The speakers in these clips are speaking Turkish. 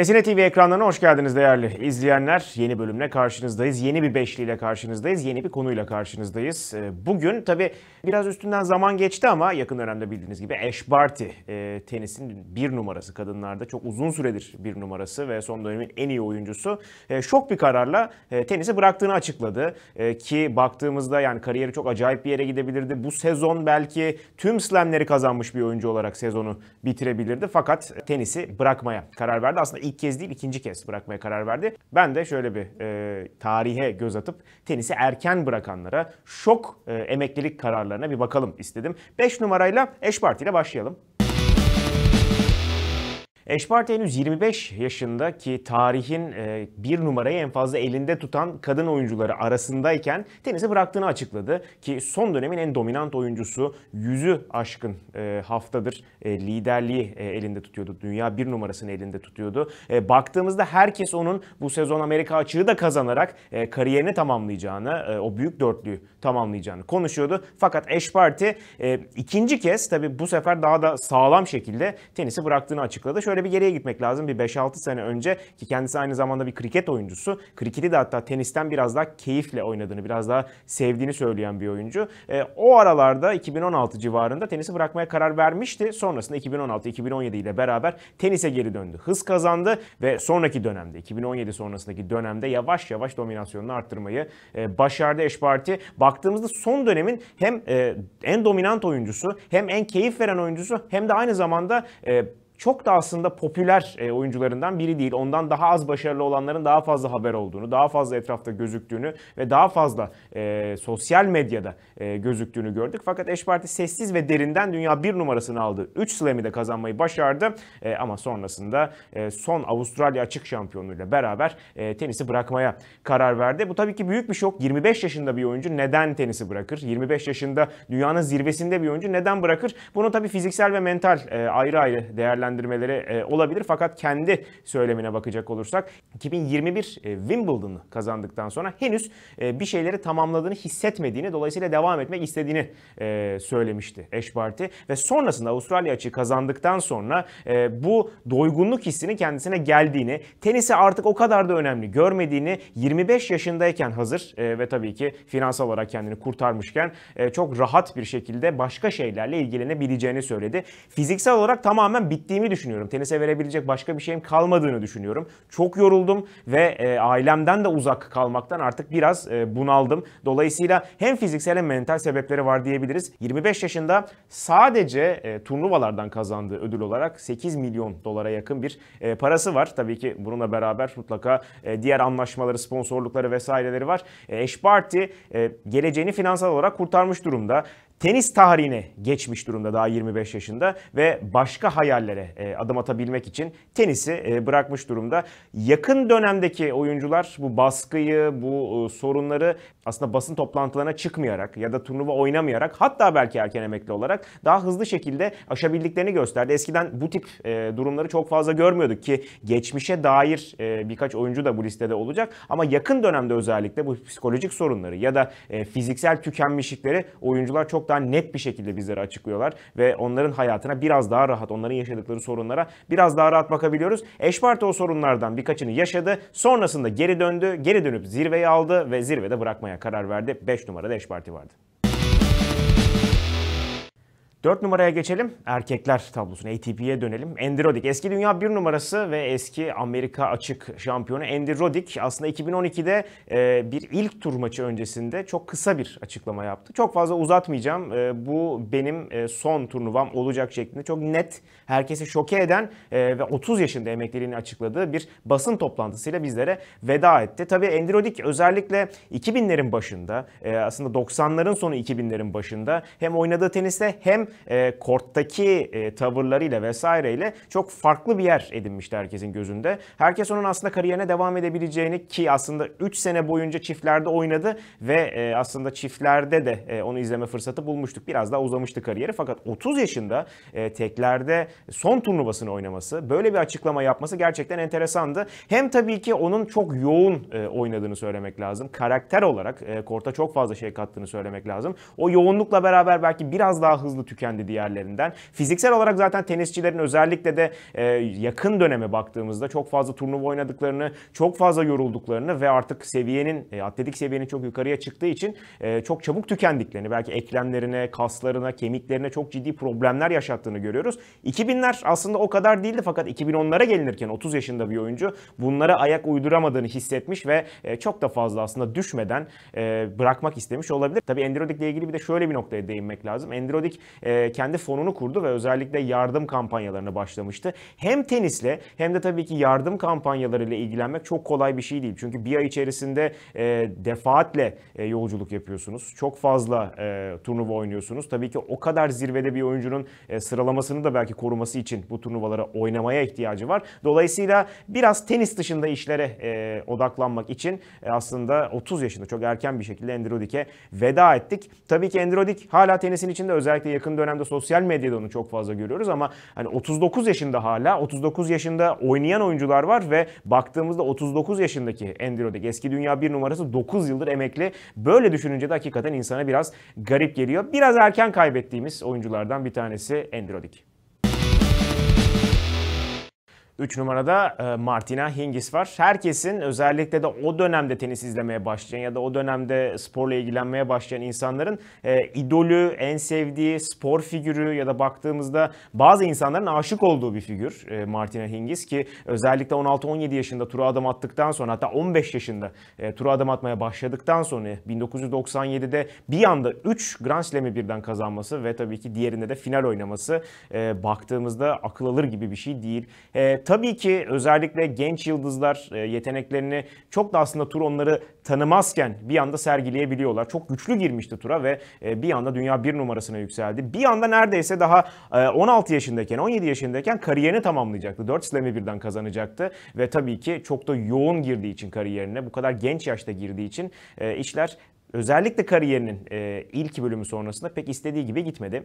Nesine TV ekranlarına hoş geldiniz değerli izleyenler. Yeni bölümle karşınızdayız. Yeni bir beşliyle karşınızdayız. Yeni bir konuyla karşınızdayız. Ee, bugün tabi biraz üstünden zaman geçti ama yakın dönemde bildiğiniz gibi Ash Barty e, tenisin bir numarası kadınlarda. Çok uzun süredir bir numarası ve son dönemin en iyi oyuncusu. E, şok bir kararla e, tenisi bıraktığını açıkladı. Ki baktığımızda yani kariyeri çok acayip bir yere gidebilirdi. Bu sezon belki tüm slamleri kazanmış bir oyuncu olarak sezonu bitirebilirdi. Fakat tenisi bırakmaya karar verdi. Aslında ilk kez değil ikinci kez bırakmaya karar verdi. Ben de şöyle bir e, tarihe göz atıp tenisi erken bırakanlara şok e, emeklilik kararlarına bir bakalım istedim. 5 numarayla eş partiyle başlayalım. Eşparti henüz 25 yaşında ki tarihin e, bir numarayı en fazla elinde tutan kadın oyuncuları arasındayken tenisi bıraktığını açıkladı. Ki son dönemin en dominant oyuncusu yüzü aşkın e, haftadır e, liderliği elinde tutuyordu. Dünya bir numarasını elinde tutuyordu. Baktığımızda herkes onun bu sezon Amerika açığı da kazanarak kariyerini tamamlayacağını, o büyük dörtlüyü tamamlayacağını konuşuyordu. Fakat Eşparti ikinci kez tabi bu sefer daha da sağlam şekilde tenisi bıraktığını açıkladı. Şöyle şöyle bir geriye gitmek lazım. Bir 5-6 sene önce ki kendisi aynı zamanda bir kriket oyuncusu. Kriketi de hatta tenisten biraz daha keyifle oynadığını, biraz daha sevdiğini söyleyen bir oyuncu. E, o aralarda 2016 civarında tenisi bırakmaya karar vermişti. Sonrasında 2016-2017 ile beraber tenise geri döndü. Hız kazandı ve sonraki dönemde 2017 sonrasındaki dönemde yavaş yavaş dominasyonunu arttırmayı e, başardı Eşparti. Baktığımızda son dönemin hem e, en dominant oyuncusu hem en keyif veren oyuncusu hem de aynı zamanda e, çok da aslında popüler e, oyuncularından biri değil. Ondan daha az başarılı olanların daha fazla haber olduğunu, daha fazla etrafta gözüktüğünü ve daha fazla e, sosyal medyada e, gözüktüğünü gördük. Fakat eş parti sessiz ve derinden dünya bir numarasını aldı. 3 Slam'i de kazanmayı başardı e, ama sonrasında e, son Avustralya açık şampiyonuyla beraber e, tenisi bırakmaya karar verdi. Bu tabii ki büyük bir şok. 25 yaşında bir oyuncu neden tenisi bırakır? 25 yaşında dünyanın zirvesinde bir oyuncu neden bırakır? Bunu tabii fiziksel ve mental e, ayrı ayrı değerlendirebiliriz değerlendirmeleri e, olabilir. Fakat kendi söylemine bakacak olursak 2021 e, Wimbledon'ı kazandıktan sonra henüz e, bir şeyleri tamamladığını hissetmediğini dolayısıyla devam etmek istediğini e, söylemişti Ash Barty. Ve sonrasında Avustralya açığı kazandıktan sonra bu doygunluk hissini kendisine geldiğini, tenisi artık o kadar da önemli görmediğini 25 yaşındayken hazır ve tabii ki finansal olarak kendini kurtarmışken çok rahat bir şekilde başka şeylerle ilgilenebileceğini söyledi. Fiziksel olarak tamamen bittiğini verdiğimi düşünüyorum. Tenise verebilecek başka bir şeyim kalmadığını düşünüyorum. Çok yoruldum ve e, ailemden de uzak kalmaktan artık biraz e, bunaldım. Dolayısıyla hem fiziksel hem mental sebepleri var diyebiliriz. 25 yaşında sadece e, turnuvalardan kazandığı ödül olarak 8 milyon dolara yakın bir e, parası var. Tabii ki bununla beraber mutlaka e, diğer anlaşmaları, sponsorlukları vesaireleri var. E, Eş Parti e, geleceğini finansal olarak kurtarmış durumda tenis tarihine geçmiş durumda daha 25 yaşında ve başka hayallere e, adım atabilmek için tenisi e, bırakmış durumda. Yakın dönemdeki oyuncular bu baskıyı, bu e, sorunları aslında basın toplantılarına çıkmayarak ya da turnuva oynamayarak hatta belki erken emekli olarak daha hızlı şekilde aşabildiklerini gösterdi. Eskiden bu tip durumları çok fazla görmüyorduk ki geçmişe dair birkaç oyuncu da bu listede olacak ama yakın dönemde özellikle bu psikolojik sorunları ya da fiziksel tükenmişlikleri oyuncular çok daha net bir şekilde bizlere açıklıyorlar ve onların hayatına biraz daha rahat, onların yaşadıkları sorunlara biraz daha rahat bakabiliyoruz. Eş parti o sorunlardan birkaçını yaşadı. Sonrasında geri döndü. Geri dönüp zirveyi aldı ve zirvede bırakmaya karar verdi. 5 numarada eş parti vardı. 4 numaraya geçelim. Erkekler tablosuna, ATP'ye dönelim. Andy Roddick. Eski dünya 1 numarası ve eski Amerika açık şampiyonu Andy Roddick aslında 2012'de e, bir ilk tur maçı öncesinde çok kısa bir açıklama yaptı. Çok fazla uzatmayacağım. E, bu benim e, son turnuvam olacak şeklinde çok net, herkesi şoke eden e, ve 30 yaşında emekliliğini açıkladığı bir basın toplantısıyla bizlere veda etti. Tabii Andy Roddick özellikle 2000'lerin başında, e, aslında 90'ların sonu 2000'lerin başında hem oynadığı teniste hem e, korttaki e, tavırlarıyla vesaireyle çok farklı bir yer edinmişti herkesin gözünde. Herkes onun aslında kariyerine devam edebileceğini ki aslında 3 sene boyunca çiftlerde oynadı ve e, aslında çiftlerde de e, onu izleme fırsatı bulmuştuk. Biraz daha uzamıştı kariyeri fakat 30 yaşında e, teklerde son turnuvasını oynaması, böyle bir açıklama yapması gerçekten enteresandı. Hem tabii ki onun çok yoğun e, oynadığını söylemek lazım. Karakter olarak e, korta çok fazla şey kattığını söylemek lazım. O yoğunlukla beraber belki biraz daha hızlı tüketiyor tükendi diğerlerinden. Fiziksel olarak zaten tenisçilerin özellikle de e, yakın döneme baktığımızda çok fazla turnuva oynadıklarını, çok fazla yorulduklarını ve artık seviyenin, e, atletik seviyenin çok yukarıya çıktığı için e, çok çabuk tükendiklerini, belki eklemlerine, kaslarına, kemiklerine çok ciddi problemler yaşattığını görüyoruz. 2000'ler aslında o kadar değildi fakat 2010'lara gelinirken 30 yaşında bir oyuncu bunlara ayak uyduramadığını hissetmiş ve e, çok da fazla aslında düşmeden e, bırakmak istemiş olabilir. Tabii Endirodik'le ilgili bir de şöyle bir noktaya değinmek lazım. Endirodik e, e, kendi fonunu kurdu ve özellikle yardım kampanyalarını başlamıştı. Hem tenisle hem de tabii ki yardım kampanyalarıyla ilgilenmek çok kolay bir şey değil. Çünkü bir ay içerisinde e, defaatle e, yolculuk yapıyorsunuz. Çok fazla turnuva oynuyorsunuz. Tabii ki o kadar zirvede bir oyuncunun sıralamasını da belki koruması için bu turnuvalara oynamaya ihtiyacı var. Dolayısıyla biraz tenis dışında işlere odaklanmak için aslında 30 yaşında çok erken bir şekilde Andrew veda ettik. Tabii ki Andrew Dick hala tenisin içinde özellikle yakın dönemde sosyal medyada onu çok fazla görüyoruz ama hani 39 yaşında hala 39 yaşında oynayan oyuncular var ve baktığımızda 39 yaşındaki Andy eski dünya bir numarası 9 yıldır emekli. Böyle düşününce de hakikaten insana biraz garip geliyor. Biraz erken kaybettiğimiz oyunculardan bir tanesi Andy 3 numarada e, Martina Hingis var. Herkesin özellikle de o dönemde tenis izlemeye başlayan ya da o dönemde sporla ilgilenmeye başlayan insanların e, idolü, en sevdiği spor figürü ya da baktığımızda bazı insanların aşık olduğu bir figür e, Martina Hingis ki özellikle 16-17 yaşında tura adım attıktan sonra hatta 15 yaşında e, tura adım atmaya başladıktan sonra 1997'de bir anda 3 Grand Slam'i birden kazanması ve tabii ki diğerinde de final oynaması e, baktığımızda akıl alır gibi bir şey değil. E, Tabii ki özellikle genç yıldızlar e, yeteneklerini çok da aslında tur onları tanımazken bir anda sergileyebiliyorlar. Çok güçlü girmişti tura ve e, bir anda dünya bir numarasına yükseldi. Bir anda neredeyse daha 16 e, yaşındayken, 17 yaşındayken kariyerini tamamlayacaktı. 4 Slam'i birden kazanacaktı ve tabii ki çok da yoğun girdiği için kariyerine, bu kadar genç yaşta girdiği için işler Özellikle kariyerinin e, ilk bölümü sonrasında pek istediği gibi gitmedi.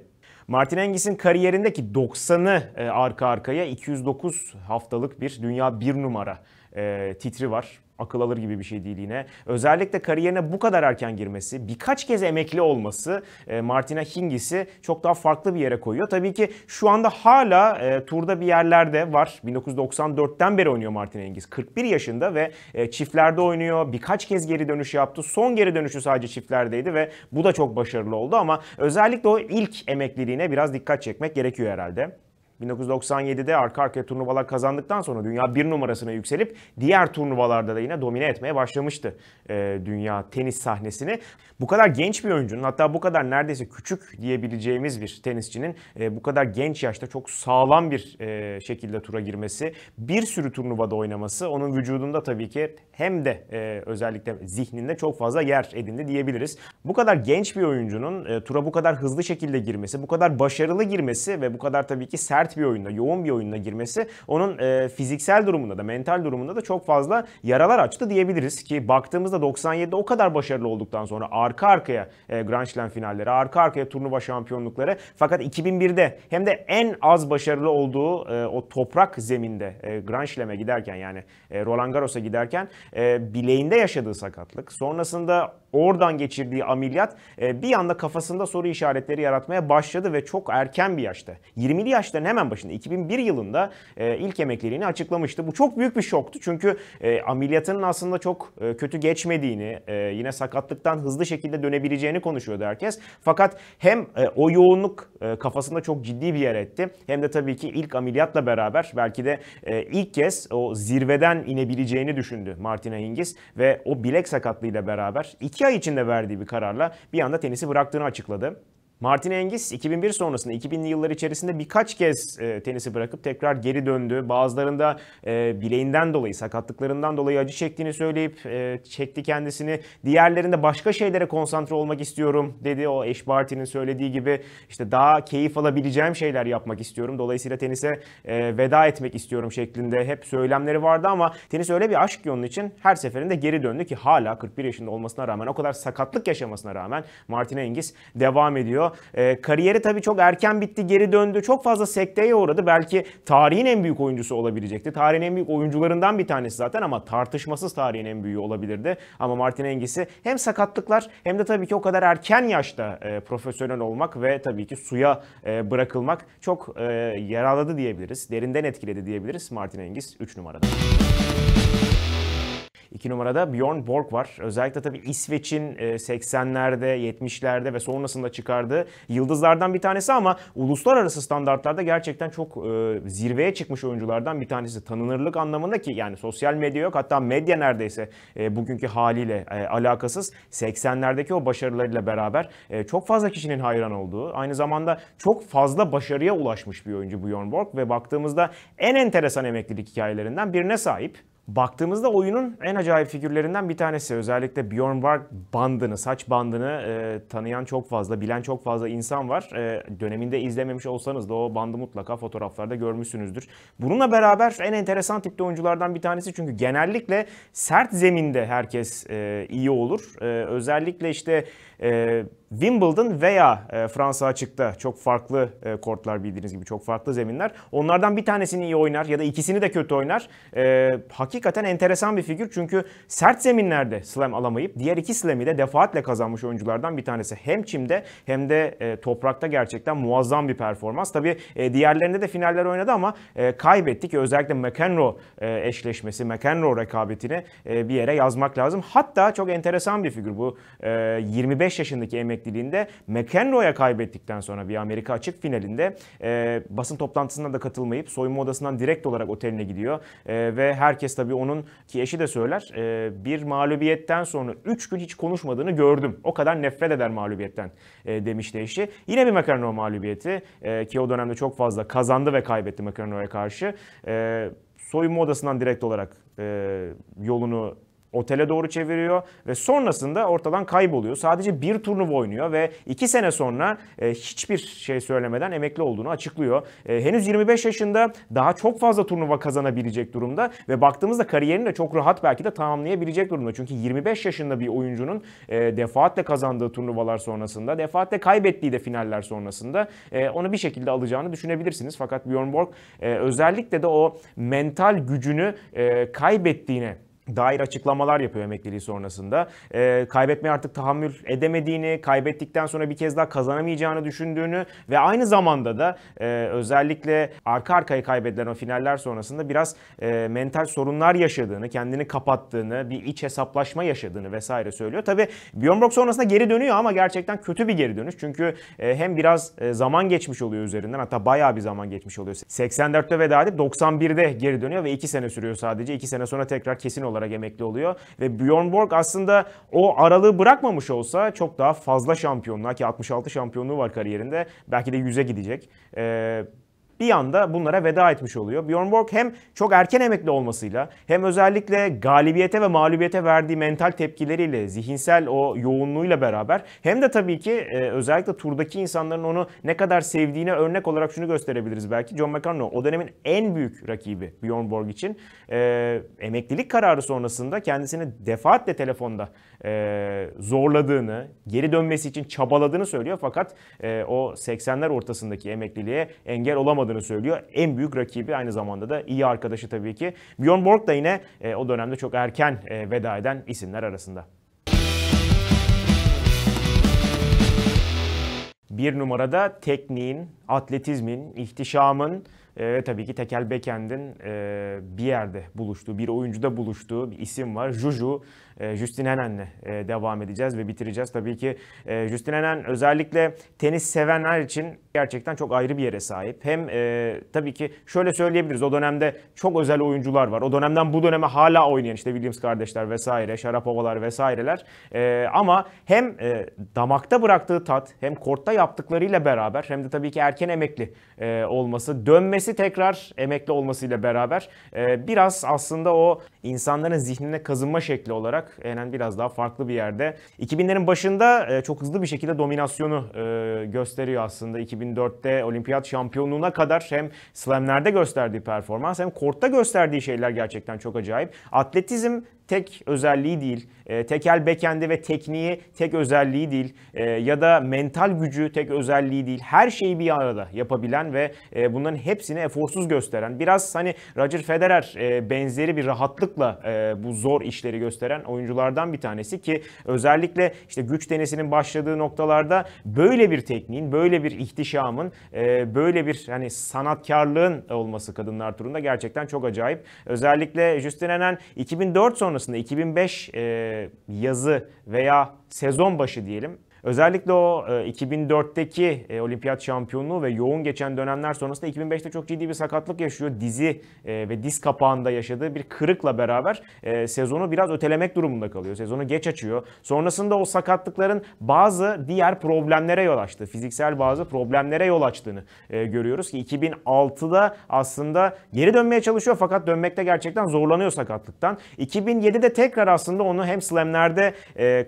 Martin Engis'in kariyerindeki 90'ı e, arka arkaya 209 haftalık bir dünya bir numara e, titri var. Akıl alır gibi bir şey değil yine. Özellikle kariyerine bu kadar erken girmesi, birkaç kez emekli olması e, Martina Hingis'i çok daha farklı bir yere koyuyor. Tabii ki şu anda hala e, turda bir yerlerde var. 1994'ten beri oynuyor Martina Hingis. 41 yaşında ve e, çiftlerde oynuyor. Birkaç kez geri dönüş yaptı. Son geri dönüşü sadece çiftlerdeydi ve bu da çok başarılı oldu ama özellikle o ilk emekliliğine biraz dikkat çekmek gerekiyor herhalde. 1997'de arka arkaya turnuvalar kazandıktan sonra dünya bir numarasına yükselip diğer turnuvalarda da yine domine etmeye başlamıştı e, dünya tenis sahnesini. Bu kadar genç bir oyuncunun hatta bu kadar neredeyse küçük diyebileceğimiz bir tenisçinin e, bu kadar genç yaşta çok sağlam bir e, şekilde tura girmesi, bir sürü turnuvada oynaması onun vücudunda tabii ki hem de e, özellikle zihninde çok fazla yer edindi diyebiliriz. Bu kadar genç bir oyuncunun e, tura bu kadar hızlı şekilde girmesi, bu kadar başarılı girmesi ve bu kadar tabii ki sert sert bir oyunda, yoğun bir oyunda girmesi onun e, fiziksel durumunda da mental durumunda da çok fazla yaralar açtı diyebiliriz ki baktığımızda 97'de o kadar başarılı olduktan sonra arka arkaya e, Grand Slam finalleri, arka arkaya turnuva şampiyonlukları fakat 2001'de hem de en az başarılı olduğu e, o toprak zeminde e, Grand Slam'e giderken yani e, Roland Garros'a giderken e, bileğinde yaşadığı sakatlık sonrasında oradan geçirdiği ameliyat e, bir anda kafasında soru işaretleri yaratmaya başladı ve çok erken bir yaşta. 20'li yaşların hemen başında 2001 yılında e, ilk emekliliğini açıklamıştı. Bu çok büyük bir şoktu çünkü e, ameliyatının aslında çok kötü geçmediğini, yine sakatlıktan hızlı şekilde dönebileceğini konuşuyordu herkes. Fakat hem o yoğunluk kafasında çok ciddi bir yer etti hem de tabii ki ilk ameliyatla beraber belki de ilk kez o zirveden inebileceğini düşündü Martina Hingis ve o bilek sakatlığıyla beraber iki ay içinde verdiği bir kararla bir anda tenisi bıraktığını açıkladı. Martin Engis 2001 sonrasında 2000'li yıllar içerisinde birkaç kez e, tenisi bırakıp tekrar geri döndü. Bazılarında e, bileğinden dolayı, sakatlıklarından dolayı acı çektiğini söyleyip e, çekti kendisini. Diğerlerinde başka şeylere konsantre olmak istiyorum dedi. O eş Barty'nin söylediği gibi işte daha keyif alabileceğim şeyler yapmak istiyorum. Dolayısıyla tenise e, veda etmek istiyorum şeklinde hep söylemleri vardı ama tenis öyle bir aşk ki onun için her seferinde geri döndü ki hala 41 yaşında olmasına rağmen o kadar sakatlık yaşamasına rağmen Martin Engis devam ediyor oluyor. E, ee, kariyeri tabii çok erken bitti geri döndü. Çok fazla sekteye uğradı. Belki tarihin en büyük oyuncusu olabilecekti. Tarihin en büyük oyuncularından bir tanesi zaten ama tartışmasız tarihin en büyüğü olabilirdi. Ama Martin Engis'i hem sakatlıklar hem de tabii ki o kadar erken yaşta e, profesyonel olmak ve tabii ki suya e, bırakılmak çok e, yaraladı diyebiliriz. Derinden etkiledi diyebiliriz. Martin Engis 3 numarada. 2 numarada Bjorn Borg var. Özellikle tabii İsveç'in 80'lerde, e, 70'lerde ve sonrasında çıkardığı yıldızlardan bir tanesi ama uluslararası standartlarda gerçekten çok e, zirveye çıkmış oyunculardan bir tanesi. Tanınırlık anlamında ki yani sosyal medya yok hatta medya neredeyse e, bugünkü haliyle alakasız 80'lerdeki o başarılarıyla beraber çok fazla kişinin hayran olduğu aynı zamanda çok fazla başarıya ulaşmış bir oyuncu Bjorn Borg ve baktığımızda en enteresan emeklilik hikayelerinden birine sahip. Baktığımızda oyunun en acayip figürlerinden bir tanesi. Özellikle Bjorn Borg bandını, saç bandını e, tanıyan çok fazla, bilen çok fazla insan var. E, döneminde izlememiş olsanız da o bandı mutlaka fotoğraflarda görmüşsünüzdür. Bununla beraber en enteresan tipte oyunculardan bir tanesi. Çünkü genellikle sert zeminde herkes e, iyi olur. E, özellikle işte e, Wimbledon veya e, Fransa açıkta çok farklı e, kortlar bildiğiniz gibi çok farklı zeminler. Onlardan bir tanesini iyi oynar ya da ikisini de kötü oynar. E, hakikaten enteresan bir figür çünkü sert zeminlerde slam alamayıp diğer iki slam'i de defaatle kazanmış oyunculardan bir tanesi. Hem çimde hem de e, toprakta gerçekten muazzam bir performans. Tabii e, diğerlerinde de finaller oynadı ama e, kaybetti özellikle McEnroe e, eşleşmesi, McEnroe rekabetini e, bir yere yazmak lazım. Hatta çok enteresan bir figür bu. E, 25 25 yaşındaki emekliliğinde McEnroe'ya kaybettikten sonra bir Amerika açık finalinde e, basın toplantısına da katılmayıp soyunma odasından direkt olarak oteline gidiyor. E, ve herkes tabii onun ki eşi de söyler e, bir mağlubiyetten sonra 3 gün hiç konuşmadığını gördüm. O kadar nefret eder mağlubiyetten e, demişti eşi. Yine bir McEnroe mağlubiyeti e, ki o dönemde çok fazla kazandı ve kaybetti McEnroe'ya karşı. E, soyunma odasından direkt olarak e, yolunu otele doğru çeviriyor ve sonrasında ortadan kayboluyor. Sadece bir turnuva oynuyor ve iki sene sonra e, hiçbir şey söylemeden emekli olduğunu açıklıyor. E, henüz 25 yaşında daha çok fazla turnuva kazanabilecek durumda ve baktığımızda kariyerini de çok rahat belki de tamamlayabilecek durumda. Çünkü 25 yaşında bir oyuncunun e, defaatle kazandığı turnuvalar sonrasında, defaatle kaybettiği de finaller sonrasında e, onu bir şekilde alacağını düşünebilirsiniz. Fakat Björn Borg e, özellikle de o mental gücünü e, kaybettiğine dair açıklamalar yapıyor emekliliği sonrasında. E, kaybetmeye artık tahammül edemediğini, kaybettikten sonra bir kez daha kazanamayacağını düşündüğünü ve aynı zamanda da e, özellikle arka arkaya kaybedilen o finaller sonrasında biraz e, mental sorunlar yaşadığını, kendini kapattığını, bir iç hesaplaşma yaşadığını vesaire söylüyor. Tabi Björn Borg sonrasında geri dönüyor ama gerçekten kötü bir geri dönüş. Çünkü e, hem biraz e, zaman geçmiş oluyor üzerinden hatta bayağı bir zaman geçmiş oluyor. 84'te veda edip 91'de geri dönüyor ve 2 sene sürüyor sadece. 2 sene sonra tekrar kesin olarak olarak emekli oluyor. Ve Bjorn Borg aslında o aralığı bırakmamış olsa çok daha fazla şampiyonluğa ki 66 şampiyonluğu var kariyerinde belki de 100'e gidecek. Ee, bir anda bunlara veda etmiş oluyor. Bjorn Borg hem çok erken emekli olmasıyla hem özellikle galibiyete ve mağlubiyete verdiği mental tepkileriyle, zihinsel o yoğunluğuyla beraber hem de tabii ki e, özellikle turdaki insanların onu ne kadar sevdiğine örnek olarak şunu gösterebiliriz belki. John McEnroe o dönemin en büyük rakibi Bjorn Borg için e, emeklilik kararı sonrasında kendisini defaatle telefonda e, zorladığını, geri dönmesi için çabaladığını söylüyor fakat e, o 80'ler ortasındaki emekliliğe engel olamadı olmadığını söylüyor. En büyük rakibi aynı zamanda da iyi arkadaşı tabii ki. Bjorn Borg da yine e, o dönemde çok erken e, veda eden isimler arasında. Bir numarada tekniğin, atletizmin, ihtişamın e, ve tabii ki Tekel Bekend'in e, bir yerde buluştuğu, bir oyuncuda buluştuğu bir isim var. Juju ee, Justin Henen'le e, devam edeceğiz ve bitireceğiz. Tabii ki e, Justin Henen özellikle tenis sevenler için gerçekten çok ayrı bir yere sahip. Hem e, tabii ki şöyle söyleyebiliriz o dönemde çok özel oyuncular var. O dönemden bu döneme hala oynayan işte Williams kardeşler vesaire, Şarapovalar vesaireler. ama hem damakta bıraktığı tat hem kortta yaptıklarıyla beraber hem de tabii ki erken emekli olması, dönmesi tekrar emekli olmasıyla beraber biraz aslında o insanların zihnine kazınma şekli olarak olacak. Enen biraz daha farklı bir yerde. 2000'lerin başında e, çok hızlı bir şekilde dominasyonu e, gösteriyor aslında. 2004'te olimpiyat şampiyonluğuna kadar hem slamlerde gösterdiği performans hem kortta gösterdiği şeyler gerçekten çok acayip. Atletizm tek özelliği değil, e, tekel bekendi ve tekniği tek özelliği değil e, ya da mental gücü tek özelliği değil. Her şeyi bir arada yapabilen ve e, bunların hepsini eforsuz gösteren, biraz hani Roger Federer e, benzeri bir rahatlıkla e, bu zor işleri gösteren oyunculardan bir tanesi ki özellikle işte güç denesinin başladığı noktalarda böyle bir tekniğin, böyle bir ihtişamın, e, böyle bir hani sanatkarlığın olması kadınlar turunda gerçekten çok acayip. Özellikle Justin Henin 2004 sonra sonrasında 2005 yazı veya sezon başı diyelim Özellikle o 2004'teki e, e, olimpiyat şampiyonluğu ve yoğun geçen dönemler sonrasında 2005'te çok ciddi bir sakatlık yaşıyor. Dizi e, ve diz kapağında yaşadığı bir kırıkla beraber sezonu biraz ötelemek durumunda kalıyor. Sezonu geç açıyor. Sonrasında o sakatlıkların bazı diğer problemlere yol açtığı, fiziksel bazı problemlere yol açtığını görüyoruz ki 2006'da aslında geri dönmeye çalışıyor fakat dönmekte gerçekten zorlanıyor sakatlıktan. 2007'de tekrar aslında onu hem slamlerde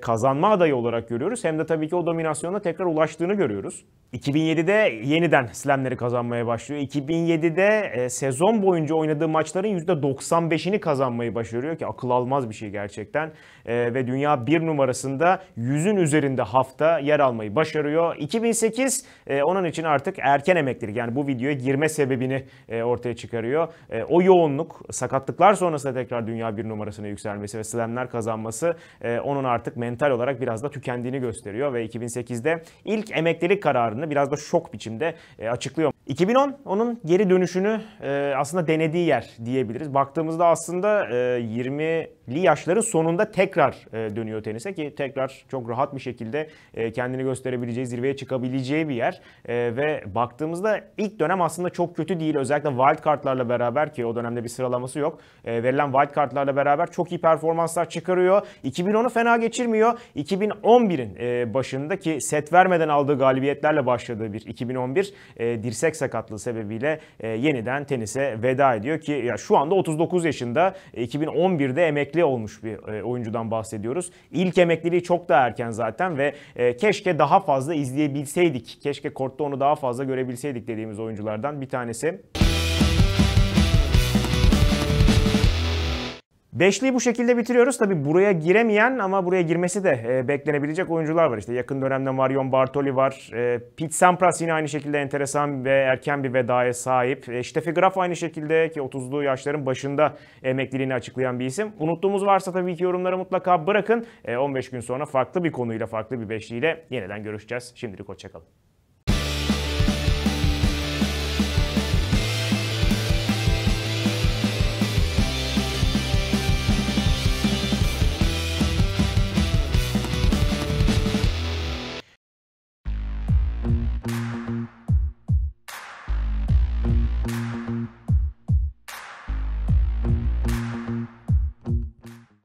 kazanma adayı olarak görüyoruz hem de tabii 2011'deki o dominasyona tekrar ulaştığını görüyoruz. 2007'de yeniden slamleri kazanmaya başlıyor. 2007'de e, sezon boyunca oynadığı maçların %95'ini kazanmayı başarıyor ki akıl almaz bir şey gerçekten. E, ve dünya bir numarasında yüzün üzerinde hafta yer almayı başarıyor. 2008 e, onun için artık erken emeklilik yani bu videoya girme sebebini e, ortaya çıkarıyor. E, o yoğunluk sakatlıklar sonrasında tekrar dünya bir numarasına yükselmesi ve slamler kazanması e, onun artık mental olarak biraz da tükendiğini gösteriyor. Ve ve 2008'de ilk emeklilik kararını biraz da şok biçimde e, açıklıyor. 2010 onun geri dönüşünü e, aslında denediği yer diyebiliriz. Baktığımızda aslında e, 20'li yaşların sonunda tekrar e, dönüyor tenise ki tekrar çok rahat bir şekilde e, kendini gösterebileceği, zirveye çıkabileceği bir yer. E, ve baktığımızda ilk dönem aslında çok kötü değil. Özellikle wild kartlarla beraber ki o dönemde bir sıralaması yok. E, verilen wild kartlarla beraber çok iyi performanslar çıkarıyor. 2010'u fena geçirmiyor. 2011'in e, başında ki set vermeden aldığı galibiyetlerle başladığı bir 2011 e, dirsek bilek sakatlığı sebebiyle e, yeniden tenise veda ediyor ki ya şu anda 39 yaşında 2011'de e, emekli olmuş bir e, oyuncudan bahsediyoruz. İlk emekliliği çok daha erken zaten ve e, keşke daha fazla izleyebilseydik. Keşke kortta onu daha fazla görebilseydik dediğimiz oyunculardan bir tanesi. Beşliği bu şekilde bitiriyoruz. Tabi buraya giremeyen ama buraya girmesi de e, beklenebilecek oyuncular var. İşte yakın dönemde Marion Bartoli var. E, Pete Sampras yine aynı şekilde enteresan ve erken bir vedaya sahip. E, Steffi Graf aynı şekilde ki 30'lu yaşların başında emekliliğini açıklayan bir isim. Unuttuğumuz varsa tabii ki yorumlara mutlaka bırakın. E, 15 gün sonra farklı bir konuyla, farklı bir beşliyle yeniden görüşeceğiz. Şimdilik hoşçakalın.